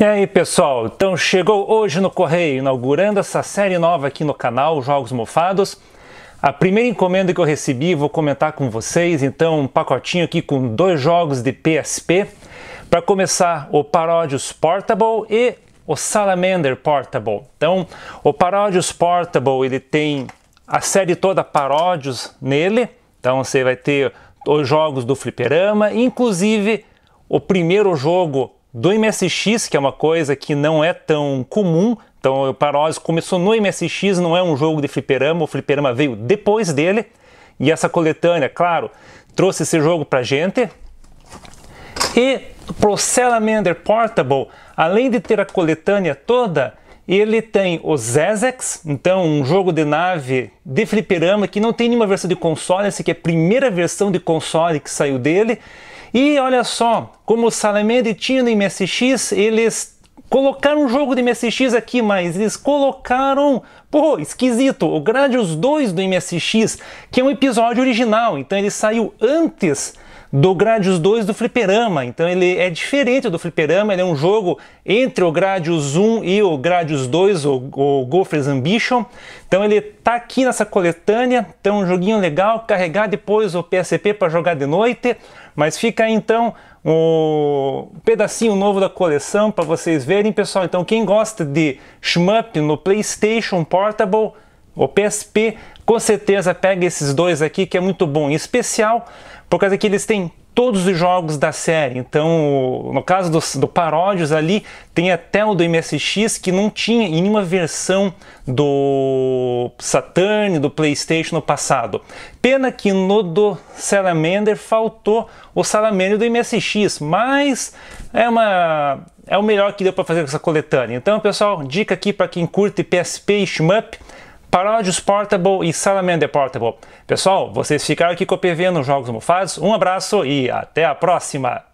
E aí pessoal, então chegou hoje no correio, inaugurando essa série nova aqui no canal Jogos Mofados. A primeira encomenda que eu recebi, vou comentar com vocês, então um pacotinho aqui com dois jogos de PSP. Para começar, o Parodius Portable e o Salamander Portable. Então, o Parodius Portable, ele tem a série toda Parodius nele, então você vai ter os jogos do fliperama, inclusive o primeiro jogo do MSX, que é uma coisa que não é tão comum. Então, o Paróis começou no MSX, não é um jogo de fliperama, o fliperama veio depois dele. E essa coletânea, claro, trouxe esse jogo pra gente. E pro Salamander Portable, além de ter a coletânea toda, ele tem o Zezex, então um jogo de nave de fliperama que não tem nenhuma versão de console, essa aqui é a primeira versão de console que saiu dele. E olha só, como o tinha no MSX, eles colocaram um jogo de MSX aqui, mas eles colocaram, pô, esquisito, o Gradius 2 do MSX, que é um episódio original, então ele saiu antes do Gradius 2 do fliperama. Então ele é diferente do fliperama, ele é um jogo entre o Gradius 1 e o Gradius 2, o, o Gopher's Ambition. Então ele tá aqui nessa coletânea, então um joguinho legal, carregar depois o PSP para jogar de noite, mas fica aí então o um pedacinho novo da coleção para vocês verem, pessoal. Então quem gosta de shmup no PlayStation Portable, o PSP com certeza pega esses dois aqui que é muito bom, em especial por causa que eles têm todos os jogos da série. Então, no caso do, do Paródios ali, tem até o do MSX que não tinha em nenhuma versão do Saturn, do Playstation no passado. Pena que no do Salamander faltou o Salamander do MSX, mas é uma é o melhor que deu para fazer com essa coletânea. Então, pessoal, dica aqui para quem curte PSP e Shmup, Paródios Portable e Salamander Portable. Pessoal, vocês ficaram aqui com o PV nos Jogos Mofados. Um abraço e até a próxima!